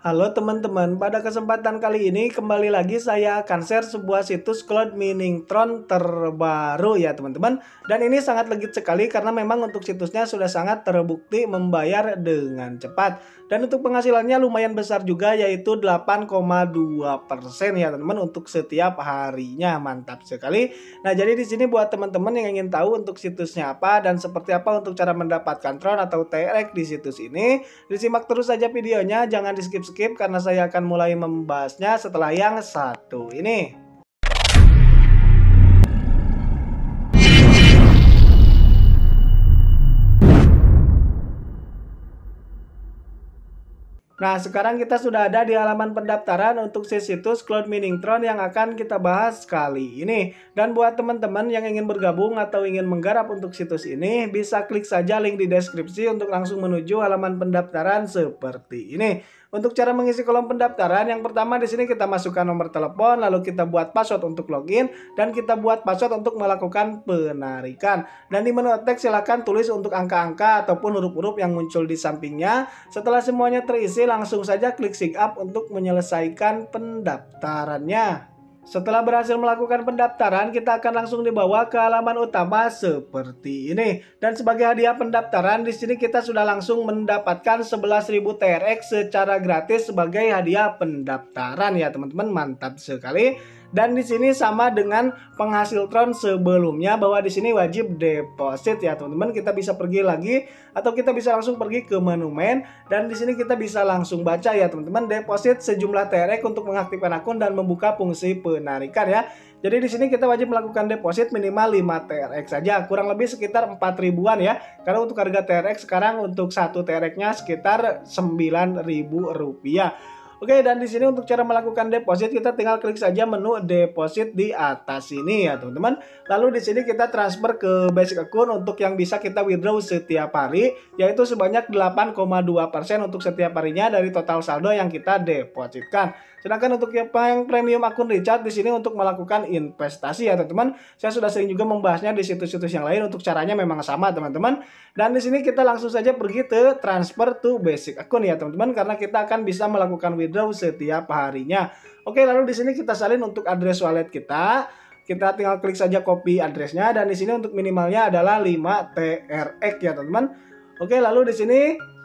Halo teman-teman, pada kesempatan kali ini kembali lagi saya akan share sebuah situs cloud mining Tron terbaru ya teman-teman. Dan ini sangat legit sekali karena memang untuk situsnya sudah sangat terbukti membayar dengan cepat. Dan untuk penghasilannya lumayan besar juga yaitu 8,2% ya teman-teman untuk setiap harinya. Mantap sekali. Nah, jadi di sini buat teman-teman yang ingin tahu untuk situsnya apa dan seperti apa untuk cara mendapatkan Tron atau TRX di situs ini, disimak terus saja videonya, jangan di skip skip karena saya akan mulai membahasnya setelah yang satu ini. Nah, sekarang kita sudah ada di halaman pendaftaran untuk si situs Cloud Mining Tron yang akan kita bahas kali ini. Dan buat teman-teman yang ingin bergabung atau ingin menggarap untuk situs ini, bisa klik saja link di deskripsi untuk langsung menuju halaman pendaftaran seperti ini. Untuk cara mengisi kolom pendaftaran, yang pertama di sini kita masukkan nomor telepon, lalu kita buat password untuk login, dan kita buat password untuk melakukan penarikan. Dan di menu teks silahkan tulis untuk angka-angka ataupun huruf-huruf yang muncul di sampingnya. Setelah semuanya terisi, langsung saja klik sign up untuk menyelesaikan pendaftarannya. Setelah berhasil melakukan pendaftaran, kita akan langsung dibawa ke halaman utama seperti ini. Dan sebagai hadiah pendaftaran, di sini kita sudah langsung mendapatkan 11.000 TRX secara gratis sebagai hadiah pendaftaran ya teman-teman. Mantap sekali dan di sini sama dengan penghasil Tron sebelumnya bahwa di sini wajib deposit ya teman-teman. Kita bisa pergi lagi atau kita bisa langsung pergi ke menu main dan di sini kita bisa langsung baca ya teman-teman deposit sejumlah TRX untuk mengaktifkan akun dan membuka fungsi penarikan ya. Jadi di sini kita wajib melakukan deposit minimal 5 TRX saja, kurang lebih sekitar 4 ribuan ya. Karena untuk harga TRX sekarang untuk satu TRX-nya sekitar 9.000 rupiah. Oke, dan di sini untuk cara melakukan deposit kita tinggal klik saja menu deposit di atas sini ya, teman-teman. Lalu di sini kita transfer ke basic account untuk yang bisa kita withdraw setiap hari yaitu sebanyak 8,2% untuk setiap harinya dari total saldo yang kita depositkan. Sedangkan untuk yang premium akun Richard di sini untuk melakukan investasi ya, teman-teman. Saya sudah sering juga membahasnya di situs-situs yang lain untuk caranya memang sama, teman-teman. Dan di sini kita langsung saja pergi ke transfer to basic account ya, teman-teman karena kita akan bisa melakukan withdraw withdraw setiap harinya. Oke, lalu di sini kita salin untuk address wallet kita. Kita tinggal klik saja copy addressnya dan di sini untuk minimalnya adalah 5 TRX ya teman-teman. Oke, lalu di sini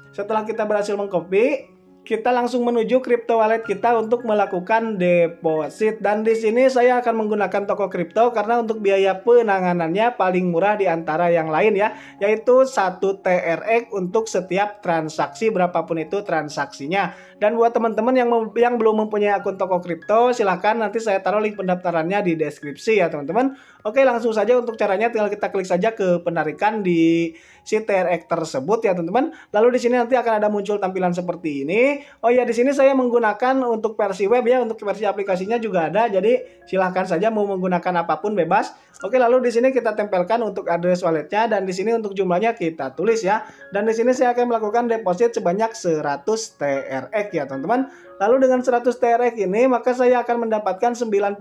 setelah kita berhasil mengcopy, kita langsung menuju crypto wallet kita untuk melakukan deposit dan di sini saya akan menggunakan toko crypto karena untuk biaya penanganannya paling murah di antara yang lain ya yaitu 1 TRX untuk setiap transaksi berapapun itu transaksinya dan buat teman-teman yang yang belum mempunyai akun toko crypto silahkan nanti saya taruh link pendaftarannya di deskripsi ya teman-teman oke langsung saja untuk caranya tinggal kita klik saja ke penarikan di si TRX tersebut ya teman-teman. Lalu di sini nanti akan ada muncul tampilan seperti ini. Oh ya di sini saya menggunakan untuk versi web ya, untuk versi aplikasinya juga ada. Jadi silahkan saja mau menggunakan apapun bebas. Oke lalu di sini kita tempelkan untuk address walletnya dan di sini untuk jumlahnya kita tulis ya. Dan di sini saya akan melakukan deposit sebanyak 100 TRX ya teman-teman. Lalu dengan 100 TRX ini maka saya akan mendapatkan 99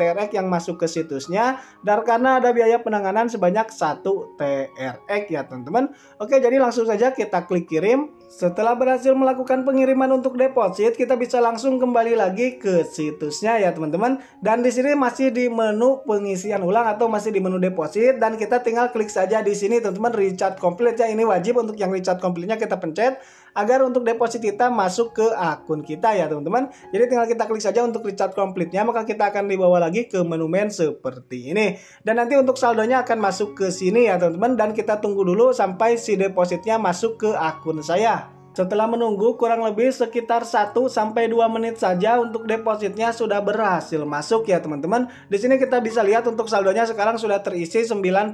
TRX yang masuk ke situsnya dan karena ada biaya penanganan sebanyak 1 TRX ya teman-teman. Oke jadi langsung saja kita klik kirim. Setelah berhasil melakukan pengiriman untuk deposit, kita bisa langsung kembali lagi ke situsnya ya teman-teman. Dan di sini masih di menu pengisian ulang atau masih di menu deposit dan kita tinggal klik saja di sini teman-teman recharge complete ya. Ini wajib untuk yang recharge complete-nya kita pencet agar untuk deposit kita masuk ke akun kita ya teman-teman. Jadi tinggal kita klik saja untuk recharge komplitnya maka kita akan dibawa lagi ke menu main seperti ini. Dan nanti untuk saldonya akan masuk ke sini ya teman-teman dan kita tunggu dulu sampai si depositnya masuk ke akun saya. Setelah menunggu kurang lebih sekitar 1 sampai 2 menit saja untuk depositnya sudah berhasil masuk ya teman-teman. Di sini kita bisa lihat untuk saldonya sekarang sudah terisi 99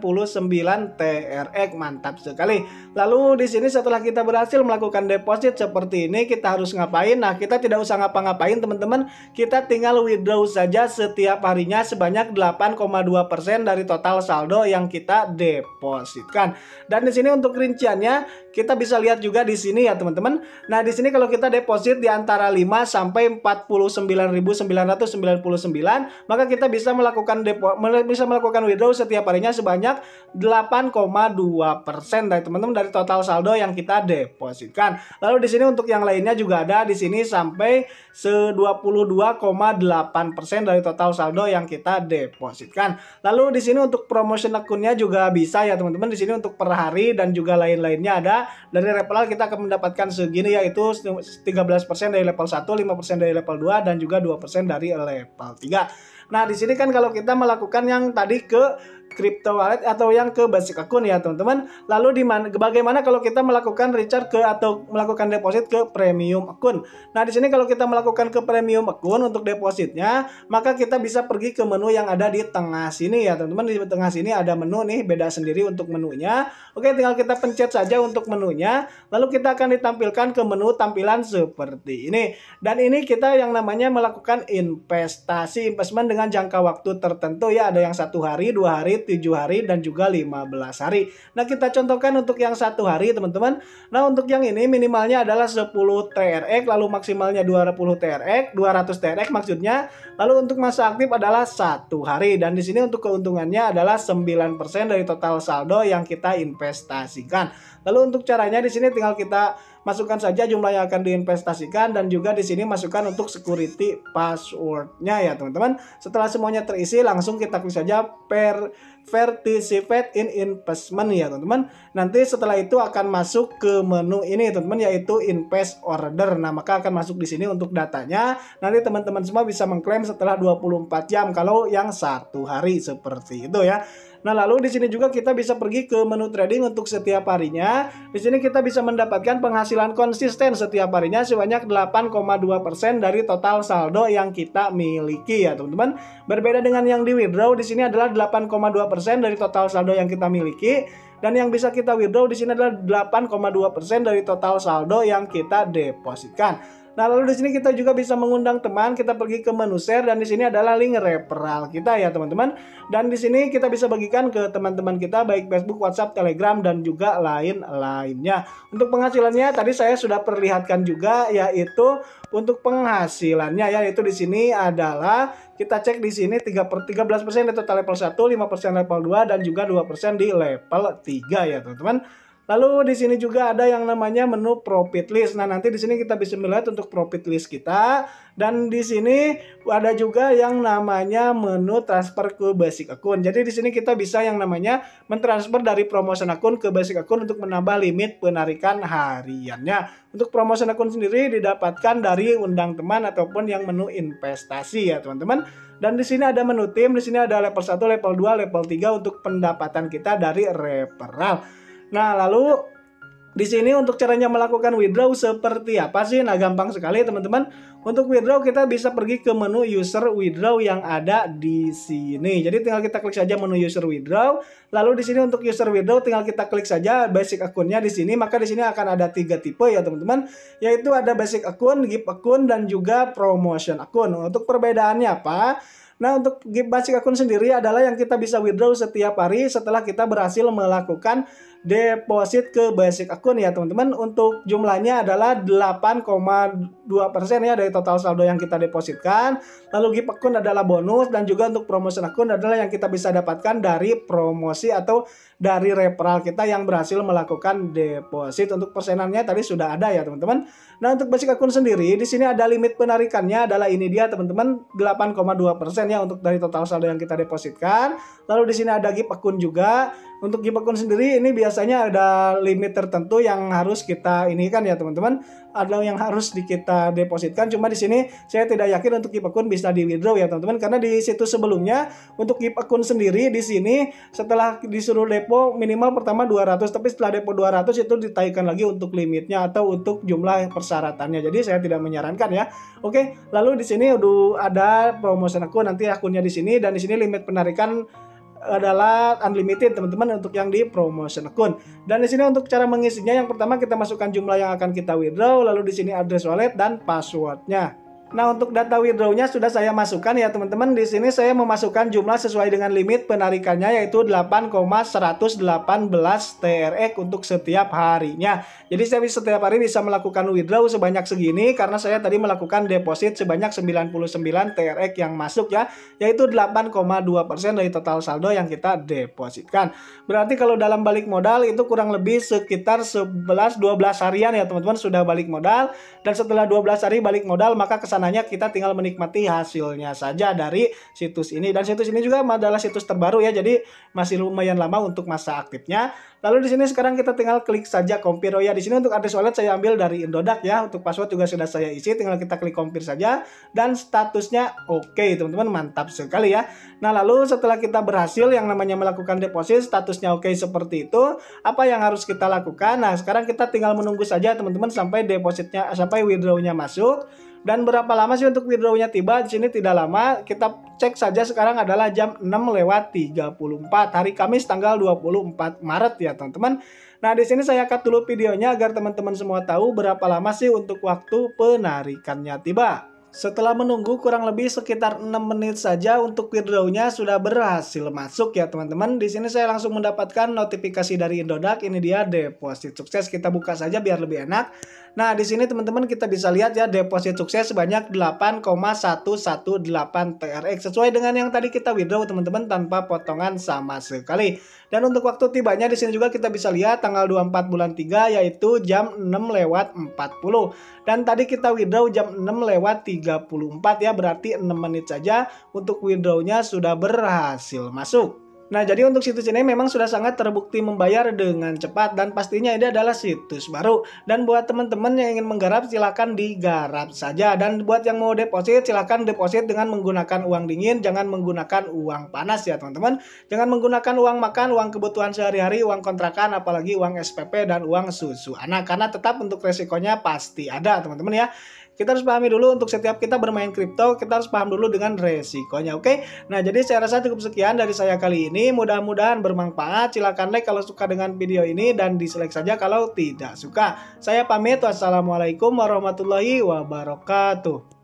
TRX. Mantap sekali. Lalu di sini setelah kita berhasil melakukan deposit seperti ini kita harus ngapain? Nah, kita tidak usah ngapa-ngapain teman-teman. Kita tinggal withdraw saja setiap harinya sebanyak 8,2% dari total saldo yang kita depositkan. Dan di sini untuk rinciannya kita bisa lihat juga di sini ya teman-teman. Nah, di sini kalau kita deposit di antara 5 sampai 49.999, maka kita bisa melakukan depo bisa melakukan withdraw setiap harinya sebanyak 8,2% persen dari teman-teman dari total saldo yang kita depositkan. Lalu di sini untuk yang lainnya juga ada di sini sampai 22,8% persen dari total saldo yang kita depositkan. Lalu di sini untuk promotion akunnya juga bisa ya teman-teman. Di sini untuk per hari dan juga lain-lainnya ada dari level kita akan mendapatkan segini yaitu 13% dari level 1, 5% dari level 2 dan juga 2% dari level 3. Nah, di sini kan kalau kita melakukan yang tadi ke crypto wallet atau yang ke basic akun ya teman-teman. Lalu di mana bagaimana kalau kita melakukan recharge ke atau melakukan deposit ke premium akun. Nah, di sini kalau kita melakukan ke premium akun untuk depositnya, maka kita bisa pergi ke menu yang ada di tengah sini ya teman-teman. Di tengah sini ada menu nih beda sendiri untuk menunya. Oke, tinggal kita pencet saja untuk menunya. Lalu kita akan ditampilkan ke menu tampilan seperti ini. Dan ini kita yang namanya melakukan investasi investment dengan jangka waktu tertentu ya, ada yang satu hari, dua hari, hari, 7 hari, dan juga 15 hari. Nah, kita contohkan untuk yang satu hari, teman-teman. Nah, untuk yang ini minimalnya adalah 10 TRX, lalu maksimalnya 20 TRX, 200 TRX maksudnya. Lalu untuk masa aktif adalah satu hari. Dan di sini untuk keuntungannya adalah 9% dari total saldo yang kita investasikan. Lalu untuk caranya di sini tinggal kita masukkan saja jumlah yang akan diinvestasikan dan juga di sini masukkan untuk security passwordnya ya teman-teman. Setelah semuanya terisi langsung kita klik saja per participate in investment ya teman-teman. Nanti setelah itu akan masuk ke menu ini teman-teman yaitu invest order. Nah, maka akan masuk di sini untuk datanya. Nanti teman-teman semua bisa mengklaim setelah 24 jam kalau yang satu hari seperti itu ya. Nah, lalu di sini juga kita bisa pergi ke menu trading untuk setiap harinya. Di sini kita bisa mendapatkan penghasilan konsisten setiap harinya sebanyak 8,2% dari total saldo yang kita miliki ya, teman-teman. Berbeda dengan yang di withdraw di sini adalah 8,2% dari total saldo yang kita miliki dan yang bisa kita withdraw di sini adalah 8,2% dari total saldo yang kita depositkan. Nah, lalu di sini kita juga bisa mengundang teman, kita pergi ke menu share dan di sini adalah link referral kita ya, teman-teman. Dan di sini kita bisa bagikan ke teman-teman kita baik Facebook, WhatsApp, Telegram dan juga lain-lainnya. Untuk penghasilannya tadi saya sudah perlihatkan juga yaitu untuk penghasilannya ya itu di sini adalah kita cek di sini 3 per 13% di total level 1, 5% level 2 dan juga 2% di level 3 ya, teman-teman. Lalu di sini juga ada yang namanya menu profit list. Nah, nanti di sini kita bisa melihat untuk profit list kita dan di sini ada juga yang namanya menu transfer ke basic akun. Jadi di sini kita bisa yang namanya mentransfer dari promotion akun ke basic akun untuk menambah limit penarikan hariannya. Untuk promotion akun sendiri didapatkan dari undang teman ataupun yang menu investasi ya, teman-teman. Dan di sini ada menu tim, di sini ada level 1, level 2, level 3 untuk pendapatan kita dari referral. Nah, lalu di sini untuk caranya melakukan withdraw seperti apa sih? Nah, gampang sekali teman-teman. Untuk withdraw kita bisa pergi ke menu user withdraw yang ada di sini. Jadi tinggal kita klik saja menu user withdraw. Lalu di sini untuk user withdraw tinggal kita klik saja basic akunnya di sini. Maka di sini akan ada tiga tipe ya teman-teman. Yaitu ada basic akun, gift akun, dan juga promotion akun. Nah, untuk perbedaannya apa? Nah, untuk gift basic akun sendiri adalah yang kita bisa withdraw setiap hari setelah kita berhasil melakukan deposit ke basic akun ya teman-teman untuk jumlahnya adalah 8,2% ya dari total saldo yang kita depositkan lalu gift akun adalah bonus dan juga untuk promotion akun adalah yang kita bisa dapatkan dari promosi atau dari referral kita yang berhasil melakukan deposit untuk persenannya tadi sudah ada ya teman-teman nah untuk basic akun sendiri di sini ada limit penarikannya adalah ini dia teman-teman 8,2% ya untuk dari total saldo yang kita depositkan lalu di sini ada gift akun juga untuk gift account sendiri ini biasanya ada limit tertentu yang harus kita ini kan ya teman-teman ada yang harus di kita depositkan cuma di sini saya tidak yakin untuk gift account bisa di withdraw ya teman-teman karena di situs sebelumnya untuk gift account sendiri di sini setelah disuruh depo minimal pertama 200 tapi setelah depo 200 itu ditaikkan lagi untuk limitnya atau untuk jumlah persyaratannya jadi saya tidak menyarankan ya oke lalu di sini udah ada promotion aku nanti akunnya di sini dan di sini limit penarikan adalah unlimited teman-teman untuk yang di promotion account. Dan di sini untuk cara mengisinya yang pertama kita masukkan jumlah yang akan kita withdraw, lalu di sini address wallet dan passwordnya. Nah, untuk data withdrawnya sudah saya masukkan ya teman-teman. Di sini saya memasukkan jumlah sesuai dengan limit penarikannya yaitu 8,118 TRX untuk setiap harinya. Jadi saya bisa setiap hari bisa melakukan withdraw sebanyak segini karena saya tadi melakukan deposit sebanyak 99 TRX yang masuk ya, yaitu 8,2% dari total saldo yang kita depositkan. Berarti kalau dalam balik modal itu kurang lebih sekitar 11 12 harian ya teman-teman sudah balik modal dan setelah 12 hari balik modal maka kesan rencananya kita tinggal menikmati hasilnya saja dari situs ini dan situs ini juga adalah situs terbaru ya jadi masih lumayan lama untuk masa aktifnya lalu di sini sekarang kita tinggal klik saja compare oh ya di sini untuk address wallet saya ambil dari Indodax ya untuk password juga sudah saya isi tinggal kita klik compare saja dan statusnya oke okay, teman-teman mantap sekali ya nah lalu setelah kita berhasil yang namanya melakukan deposit statusnya oke okay seperti itu apa yang harus kita lakukan nah sekarang kita tinggal menunggu saja teman-teman sampai depositnya sampai withdrawnya masuk dan berapa lama sih untuk withdrawnya tiba? Di sini tidak lama. Kita cek saja sekarang adalah jam 6 lewat 34 hari Kamis tanggal 24 Maret ya teman-teman. Nah, di sini saya cut dulu videonya agar teman-teman semua tahu berapa lama sih untuk waktu penarikannya tiba. Setelah menunggu kurang lebih sekitar 6 menit saja untuk withdrawnya sudah berhasil masuk ya teman-teman. Di sini saya langsung mendapatkan notifikasi dari Indodax ini dia deposit sukses. Kita buka saja biar lebih enak. Nah, di sini teman-teman kita bisa lihat ya deposit sukses sebanyak 8,118 TRX sesuai dengan yang tadi kita withdraw teman-teman tanpa potongan sama sekali. Dan untuk waktu tibanya di sini juga kita bisa lihat tanggal 24 bulan 3 yaitu jam 6 lewat 40. Dan tadi kita withdraw jam 6 lewat 3 34 ya berarti 6 menit saja untuk withdrawnya sudah berhasil masuk. Nah, jadi untuk situs ini memang sudah sangat terbukti membayar dengan cepat dan pastinya ini adalah situs baru. Dan buat teman-teman yang ingin menggarap silahkan digarap saja. Dan buat yang mau deposit silahkan deposit dengan menggunakan uang dingin, jangan menggunakan uang panas ya teman-teman. Jangan menggunakan uang makan, uang kebutuhan sehari-hari, uang kontrakan, apalagi uang SPP dan uang susu anak. Karena tetap untuk resikonya pasti ada teman-teman ya kita harus pahami dulu untuk setiap kita bermain kripto, kita harus paham dulu dengan resikonya, oke? Okay? Nah, jadi saya rasa cukup sekian dari saya kali ini. Mudah-mudahan bermanfaat. silahkan like kalau suka dengan video ini dan dislike saja kalau tidak suka. Saya pamit. Wassalamualaikum warahmatullahi wabarakatuh.